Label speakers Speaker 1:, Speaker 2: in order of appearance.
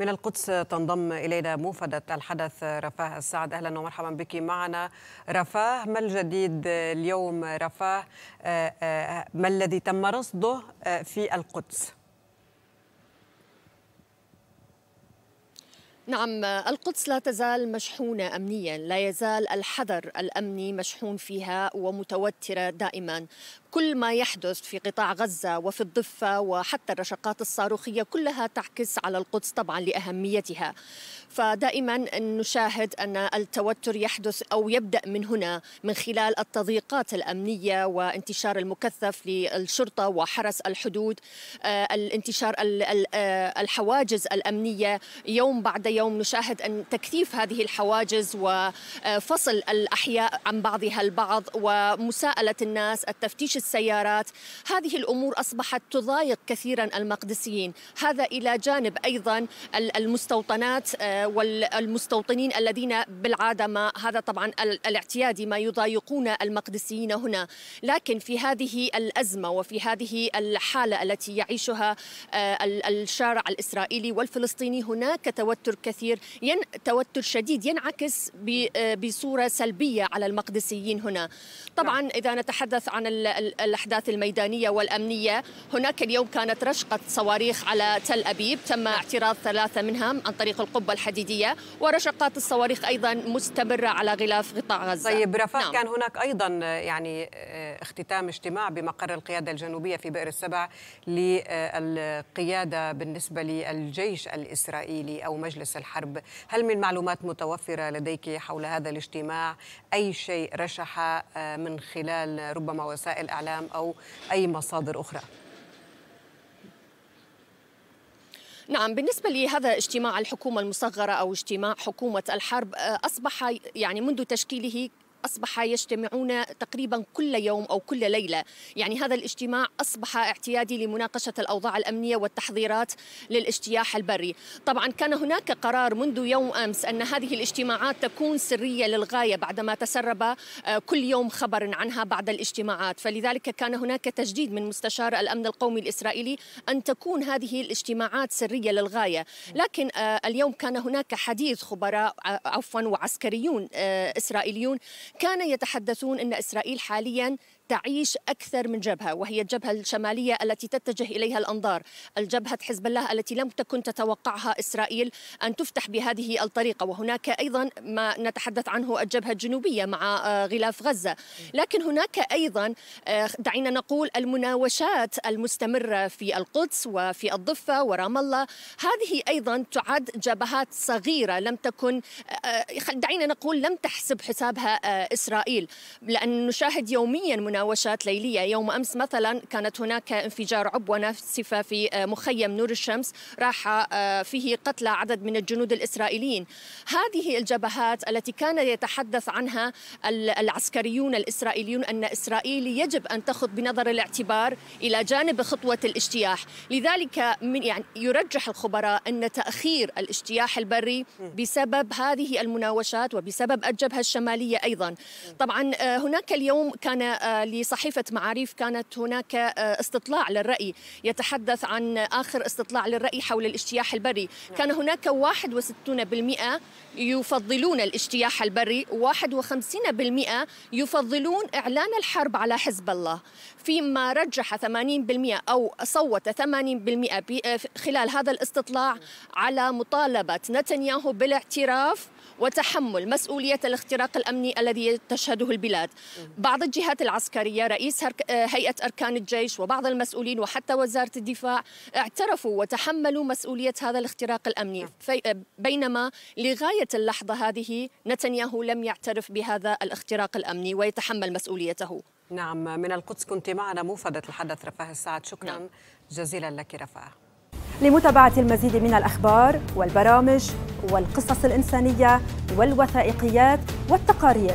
Speaker 1: من القدس تنضم إلينا موفدة الحدث رفاه السعد أهلا ومرحبا بك معنا رفاه ما الجديد اليوم رفاه آه، آه، آه، ما الذي تم رصده في القدس؟
Speaker 2: نعم القدس لا تزال مشحونة أمنيا لا يزال الحذر الأمني مشحون فيها ومتوترة دائما كل ما يحدث في قطاع غزة وفي الضفة وحتى الرشقات الصاروخية كلها تعكس على القدس طبعا لأهميتها فدائما نشاهد أن التوتر يحدث أو يبدأ من هنا من خلال التضييقات الأمنية وانتشار المكثف للشرطة وحرس الحدود آه، الانتشار آه، الحواجز الأمنية يوم بعد يوم اليوم نشاهد أن تكثيف هذه الحواجز وفصل الأحياء عن بعضها البعض ومساءلة الناس التفتيش السيارات هذه الأمور أصبحت تضايق كثيرا المقدسيين هذا إلى جانب أيضا المستوطنات آه، والمستوطنين الذين بالعادة ما هذا طبعا الاعتيادي ما يضايقون المقدسيين هنا لكن في هذه الأزمة وفي هذه الحالة التي يعيشها آه، الشارع الإسرائيلي والفلسطيني هناك توتر كثير ين توتر شديد ينعكس آه، بصورة سلبية على المقدسيين هنا طبعا نعم. إذا نتحدث عن الأحداث الميدانية والأمنية هناك اليوم كانت رشقة صواريخ على تل أبيب تم نعم. اعتراض ثلاثة منها عن طريق القبة الحديدية ورشقات الصواريخ أيضا مستمرة على غلاف قطاع غزة طيب رفاق نعم. كان هناك أيضا
Speaker 1: آه، يعني
Speaker 2: آه، اختتام اجتماع بمقر القيادة
Speaker 1: الجنوبية في بئر السبع للقيادة بالنسبة للجيش الإسرائيلي أو مجلس مجلس الحرب هل من معلومات متوفرة لديك حول هذا الاجتماع أي شيء رشح آه، من خلال ربما وسائل إعلام أو أي مصادر أخرى؟
Speaker 2: نعم بالنسبة لهذا اجتماع الحكومة المصغرة أو اجتماع حكومة الحرب آه، أصبح يعني منذ تشكيله أصبح يجتمعون تقريبا كل يوم أو كل ليلة يعني هذا الاجتماع أصبح اعتيادي لمناقشة الأوضاع الأمنية والتحضيرات للاجتياح البري طبعا كان هناك قرار منذ يوم أمس أن هذه الاجتماعات تكون سرية للغاية بعدما تسرب آه، كل يوم خبر عنها بعد الاجتماعات فلذلك كان هناك تجديد من مستشار الأمن القومي الإسرائيلي أن تكون هذه الاجتماعات سرية للغاية لكن آه، اليوم كان هناك حديث خبراء آه، عفوا وعسكريون إسرائيليون كانوا يتحدثون أن إسرائيل حاليا تعيش أكثر من جبهة وهي الجبهة الشمالية التي تتجه إليها الأنظار الجبهة حزب الله التي لم تكن تتوقعها إسرائيل أن تفتح بهذه الطريقة وهناك أيضا ما نتحدث عنه الجبهة الجنوبية مع آه، غلاف غزة لكن هناك أيضا آه، دعينا نقول المناوشات المستمرة في القدس وفي الضفة ورام الله هذه أيضا تعد جبهات صغيرة لم تكن آه، دعينا نقول لم تحسب حسابها إسرائيل لأن نشاهد يوميا مناوشات مناوشات ليلية يوم أمس مثلا كانت هناك انفجار عبوة ناسفة في آه، مخيم نور الشمس راح آه، فيه قتلى عدد من الجنود الإسرائيليين هذه الجبهات التي كان يتحدث عنها العسكريون الإسرائيليون أن إسرائيل يجب أن تخض بنظر الاعتبار إلى جانب خطوة الاجتياح لذلك من يعني يرجح الخبراء أن تأخير الاجتياح البري بسبب هذه المناوشات وبسبب الجبهة الشمالية أيضا طبعا آه، هناك اليوم كان لصحيفة معاريف كانت هناك آه، استطلاع للرأي يتحدث عن آخر استطلاع للرأي حول الاجتياح البري نعم. كان هناك 61% يفضلون الاجتياح البري 51% يفضلون إعلان الحرب على حزب الله فيما رجح 80% أو صوت 80% آه، خلال هذا الاستطلاع على مطالبة نتنياهو بالاعتراف وتحمل مسؤولية الاختراق الأمني الذي تشهده البلاد بعض الجهات العسكرية العسكرية رئيس هيئة أركان الجيش وبعض المسؤولين وحتى وزارة الدفاع اعترفوا وتحملوا مسؤولية هذا الاختراق الأمني بينما لغاية اللحظة هذه نتنياهو لم يعترف بهذا الاختراق الأمني ويتحمل مسؤوليته
Speaker 1: نعم من القدس كنت معنا موفدة الحدث رفاه السعد شكرا نعم. جزيلا لك رفاه لمتابعة المزيد من الأخبار والبرامج والقصص الإنسانية والوثائقيات والتقارير